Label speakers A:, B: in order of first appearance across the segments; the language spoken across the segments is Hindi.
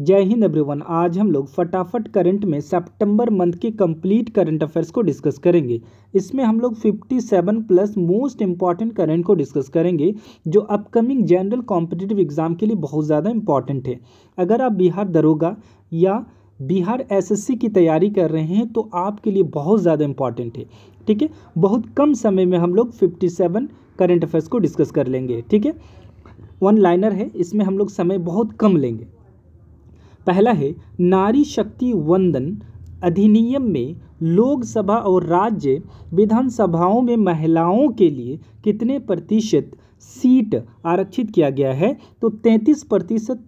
A: जय हिंद एवरीवन आज हम लोग फटाफट करंट में सितंबर मंथ के कंप्लीट करंट अफेयर्स को डिस्कस करेंगे इसमें हम लोग 57 प्लस मोस्ट इंपॉर्टेंट करंट को डिस्कस करेंगे जो अपकमिंग जनरल कॉम्पिटिटिव एग्जाम के लिए बहुत ज़्यादा इंपॉर्टेंट है अगर आप बिहार दरोगा या बिहार एसएससी की तैयारी कर रहे हैं तो आपके लिए बहुत ज़्यादा इंपॉर्टेंट है ठीक है बहुत कम समय में हम लोग फिफ्टी करंट अफेयर्स को डिस्कस कर लेंगे ठीक है वन लाइनर है इसमें हम लोग समय बहुत कम लेंगे पहला है नारी शक्ति वंदन अधिनियम में लोकसभा और राज्य विधानसभाओं में महिलाओं के लिए कितने प्रतिशत सीट आरक्षित किया गया है तो 33 प्रतिशत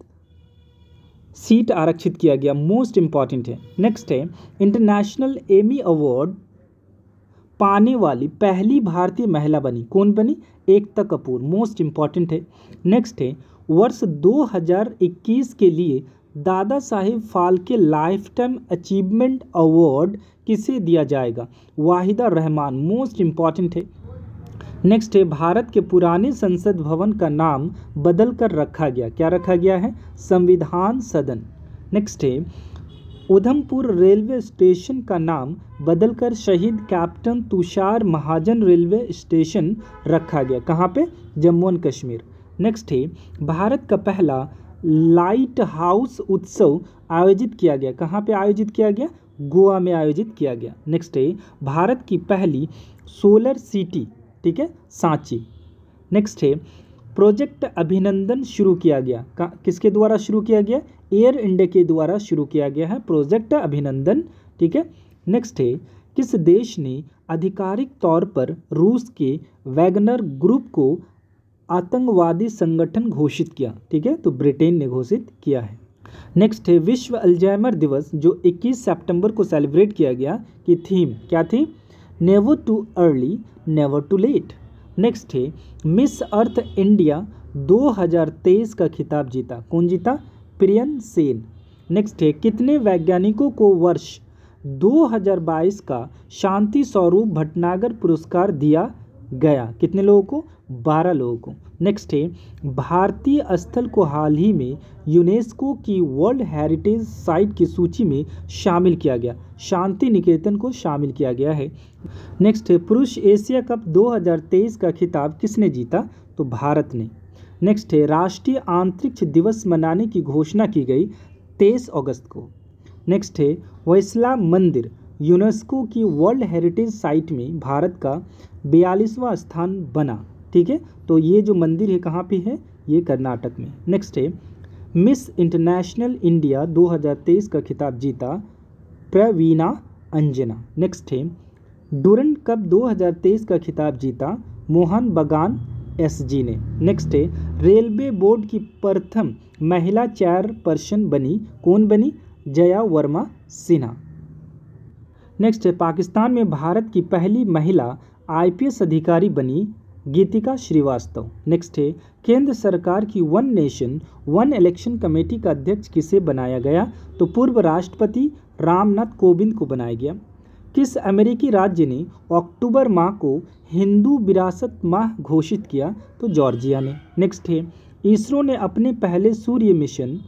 A: सीट आरक्षित किया गया मोस्ट इम्पॉर्टेंट है नेक्स्ट है इंटरनेशनल एमी अवार्ड पाने वाली पहली भारतीय महिला बनी कौन बनी एकता कपूर मोस्ट इम्पॉर्टेंट है नेक्स्ट है वर्ष 2021 के लिए Dada Saheb Phalke lifetime achievement award किसे दिया जाएगा वाहिदा रहमान मोस्ट इम्पॉर्टेंट है नेक्स्ट है भारत के पुराने संसद भवन का नाम बदल कर रखा गया क्या रखा गया है संविधान सदन नेक्स्ट है उधमपुर रेलवे स्टेशन का नाम बदलकर शहीद captain Tushar Mahajan railway station रखा गया कहाँ पे जम्मू एंड कश्मीर नेक्स्ट है भारत का पहला लाइट हाउस उत्सव आयोजित किया गया कहाँ पे आयोजित किया गया गोवा में आयोजित किया गया नेक्स्ट है भारत की पहली सोलर सिटी ठीक है सांची नेक्स्ट है प्रोजेक्ट अभिनंदन शुरू किया गया किसके द्वारा शुरू किया गया एयर इंडिया के द्वारा शुरू किया गया है प्रोजेक्ट अभिनंदन ठीक है नेक्स्ट है किस देश ने आधिकारिक तौर पर रूस के वैगनर ग्रुप को आतंकवादी संगठन घोषित किया ठीक है तो ब्रिटेन ने घोषित किया है नेक्स्ट है विश्व अल्जाइमर दिवस जो 21 सितंबर को सेलिब्रेट किया गया की थीम क्या थी never too early never too late next है मिस अर्थ इंडिया 2023 का खिताब जीता कौन जीता प्रियन सेन नेक्स्ट है कितने वैज्ञानिकों को वर्ष 2022 का शांति स्वरूप भटनागर पुरस्कार दिया गया कितने लोगों को बारह लोगों को नेक्स्ट है भारतीय स्थल को हाल ही में यूनेस्को की वर्ल्ड हेरिटेज साइट की सूची में शामिल किया गया शांति निकेतन को शामिल किया गया है नेक्स्ट है पुरुष एशिया कप 2023 का खिताब किसने जीता तो भारत ने नेक्स्ट है राष्ट्रीय अंतरिक्ष दिवस मनाने की घोषणा की गई तेईस अगस्त को नेक्स्ट है वैसला मंदिर यूनेस्को की वर्ल्ड हेरिटेज साइट में भारत का बयालीसवां स्थान बना ठीक है तो ये जो मंदिर है कहाँ पे है ये कर्नाटक में नेक्स्ट है मिस इंटरनेशनल इंडिया 2023 का खिताब जीता प्रवीणा अंजना नेक्स्ट है डूरन कप 2023 का खिताब जीता मोहन बगान एसजी ने नेक्स्ट है रेलवे बोर्ड की प्रथम महिला चेयरपर्सन बनी कौन बनी जया वर्मा सिन्हा नेक्स्ट है पाकिस्तान में भारत की पहली महिला आईपीएस अधिकारी बनी गीतिका श्रीवास्तव नेक्स्ट है केंद्र सरकार की one nation one election committee का अध्यक्ष किसे बनाया गया तो पूर्व राष्ट्रपति रामनाथ कोविंद को बनाया गया किस अमेरिकी राज्य ने अक्टूबर माह को हिंदू विरासत माह घोषित किया तो जॉर्जिया ने नेक्स्ट है इसरो ने अपने पहले सूर्य मिशन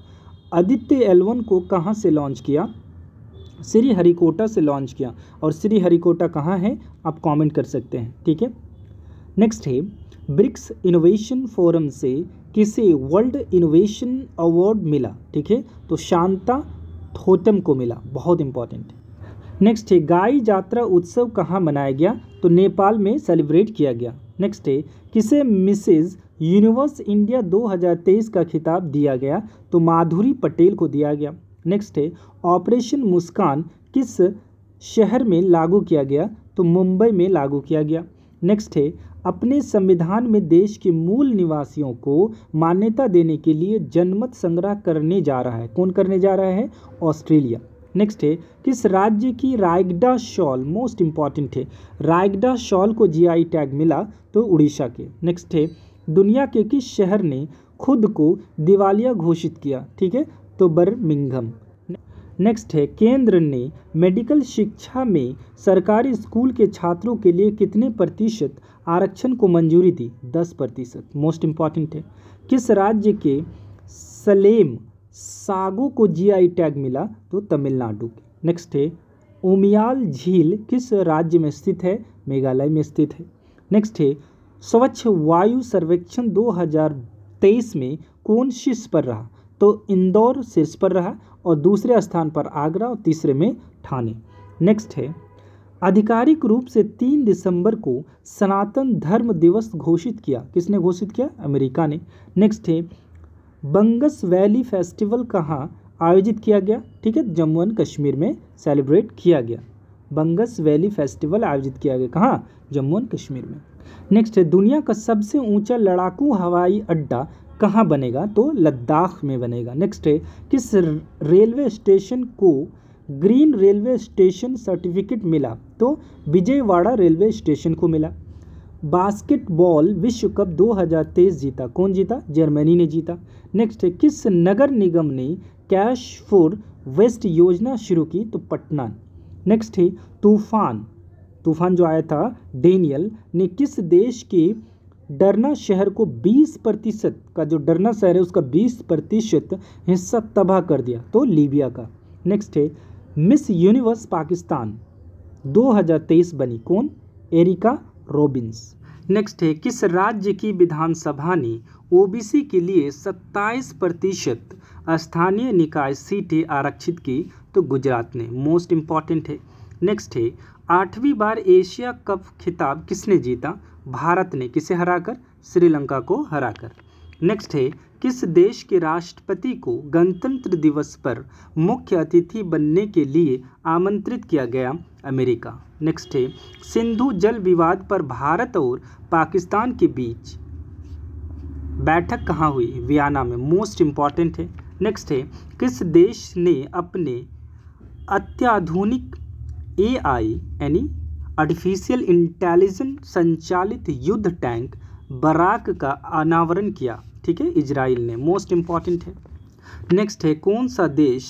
A: आदित्य एलवन को कहाँ से लॉन्च किया श्री हरिकोटा से लॉन्च किया और श्री हरिकोटा कहाँ है आप कमेंट कर सकते हैं ठीक है नेक्स्ट है ब्रिक्स इनोवेशन फोरम से किसे वर्ल्ड इनोवेशन अवार्ड मिला ठीक है तो शांता थोतम को मिला बहुत इंपॉर्टेंट नेक्स्ट है गाय यात्रा उत्सव कहाँ मनाया गया तो नेपाल में सेलिब्रेट किया गया नेक्स्ट है किसे मिसेज यूनिवर्स इंडिया 2023 का खिताब दिया गया तो माधुरी पटेल को दिया गया नेक्स्ट है ऑपरेशन मुस्कान किस शहर में लागू किया गया तो मुंबई में लागू किया गया नेक्स्ट है अपने संविधान में देश के मूल निवासियों को मान्यता देने के लिए जनमत संग्रह करने जा रहा है कौन करने जा रहा है ऑस्ट्रेलिया नेक्स्ट है किस राज्य की रायगडा शॉल मोस्ट इम्पॉर्टेंट है रायगडा शॉल को जीआई टैग मिला तो उड़ीसा के नेक्स्ट है दुनिया के किस शहर ने खुद को दिवालिया घोषित किया ठीक है तो बर्मिंघम नेक्स्ट है केंद्र ने मेडिकल शिक्षा में सरकारी स्कूल के छात्रों के लिए कितने प्रतिशत आरक्षण को मंजूरी दी दस प्रतिशत मोस्ट इम्पॉर्टेंट है किस राज्य के सलेम सागो को जीआई टैग मिला तो तमिलनाडु नेक्स्ट है उमियाल झील किस राज्य में स्थित है मेघालय में स्थित है नेक्स्ट है स्वच्छ वायु सर्वेक्षण 2023 में कौन शीर्ष पर रहा तो इंदौर शीर्ष पर रहा और दूसरे स्थान पर आगरा और तीसरे में ठाणे नेक्स्ट है आधिकारिक रूप से तीन दिसंबर को सनातन धर्म दिवस घोषित किया किसने घोषित किया अमेरिका ने नेक्स्ट है बंगस वैली फेस्टिवल कहाँ आयोजित किया गया ठीक है जम्मू एंड कश्मीर में सेलिब्रेट किया गया बंगस वैली फेस्टिवल आयोजित किया गया कहाँ जम्मू एंड कश्मीर में नेक्स्ट है दुनिया का सबसे ऊंचा लड़ाकू हवाई अड्डा कहाँ बनेगा तो लद्दाख में बनेगा नेक्स्ट है किस रेलवे स्टेशन को ग्रीन रेलवे स्टेशन सर्टिफिकेट मिला तो विजयवाड़ा रेलवे स्टेशन को मिला बास्केटबॉल विश्व कप 2023 जीता कौन जीता जर्मनी ने जीता नेक्स्ट है किस नगर निगम ने कैश फॉर वेस्ट योजना शुरू की तो पटना नेक्स्ट है तूफान तूफान जो आया था डेनियल ने किस देश के डरना शहर को 20 प्रतिशत का जो डरना शहर है उसका 20 प्रतिशत हिस्सा तबाह कर दिया तो लीबिया का नेक्स्ट है मिस यूनिवर्स पाकिस्तान 2023 बनी कौन एरिका रॉबिन्स नेक्स्ट है किस राज्य की विधानसभा ने ओबीसी के लिए 27 प्रतिशत स्थानीय निकाय सीटें आरक्षित की तो गुजरात ने मोस्ट इम्पॉर्टेंट है नेक्स्ट है आठवीं बार एशिया कप खिताब किसने जीता भारत ने किसे हराकर श्रीलंका को हराकर नेक्स्ट है किस देश के राष्ट्रपति को गणतंत्र दिवस पर मुख्य अतिथि बनने के लिए आमंत्रित किया गया अमेरिका नेक्स्ट है सिंधु जल विवाद पर भारत और पाकिस्तान के बीच बैठक कहाँ हुई वियाना में मोस्ट इम्पॉर्टेंट है नेक्स्ट है किस देश ने अपने अत्याधुनिक एआई यानी आर्टिफिशियल इंटेलिजेंस संचालित युद्ध टैंक बराक का अनावरण किया ठीक है इजराइल ने मोस्ट इम्पॉर्टेंट है नेक्स्ट है कौन सा देश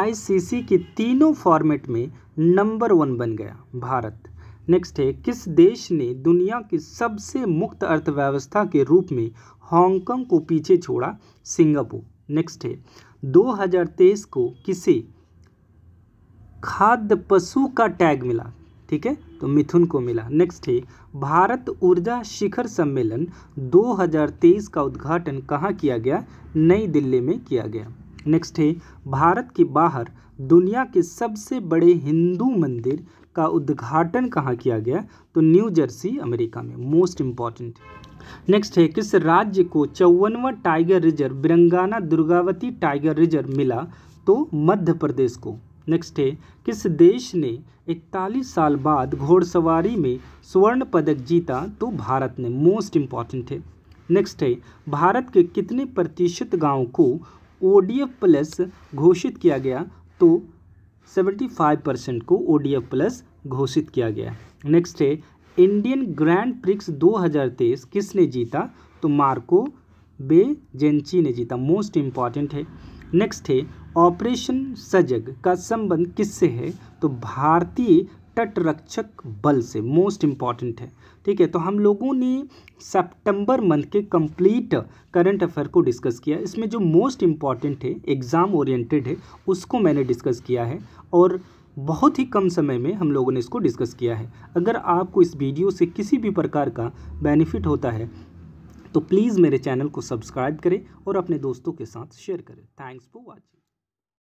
A: आईसीसी के तीनों फॉर्मेट में नंबर वन बन गया भारत नेक्स्ट है किस देश ने दुनिया की सबसे मुक्त अर्थव्यवस्था के रूप में हांगकॉन्ग को पीछे छोड़ा सिंगापुर नेक्स्ट है 2023 को किसे खाद्य पशु का टैग मिला ठीक है तो मिथुन को मिला नेक्स्ट है भारत ऊर्जा शिखर सम्मेलन 2023 का उद्घाटन कहाँ किया गया नई दिल्ली में किया गया नेक्स्ट है भारत के बाहर दुनिया के सबसे बड़े हिंदू मंदिर का उद्घाटन कहाँ किया गया तो न्यू जर्सी अमेरिका में मोस्ट इम्पॉर्टेंट नेक्स्ट है किस राज्य को चौवनवा tiger reserve Veerangana Durgavati tiger reserve मिला तो मध्य प्रदेश को नेक्स्ट है किस देश ने 41 साल बाद घोड़सवारी में स्वर्ण पदक जीता तो भारत ने मोस्ट इम्पॉर्टेंट है नेक्स्ट है भारत के कितने प्रतिशत गांव को ओ प्लस घोषित किया गया तो 75 परसेंट को ओ प्लस घोषित किया गया नेक्स्ट है इंडियन ग्रैंड प्रिक्स 2023 किसने जीता तो मार्को बे जेंची ने जीता मोस्ट इम्पॉर्टेंट है नेक्स्ट है ऑपरेशन सजग का संबंध किससे है तो भारतीय तटरक्षक बल से मोस्ट इम्पॉर्टेंट है ठीक है तो हम लोगों ने सितंबर मंथ के कंप्लीट करंट अफेयर को डिस्कस किया इसमें जो मोस्ट इम्पॉर्टेंट है एग्ज़ाम ओरिएंटेड है उसको मैंने डिस्कस किया है और बहुत ही कम समय में हम लोगों ने इसको डिस्कस किया है अगर आपको इस वीडियो से किसी भी प्रकार का बेनिफिट होता है तो प्लीज़ मेरे चैनल को सब्सक्राइब करें और अपने दोस्तों के साथ शेयर करें थैंक्स फॉर वॉचिंग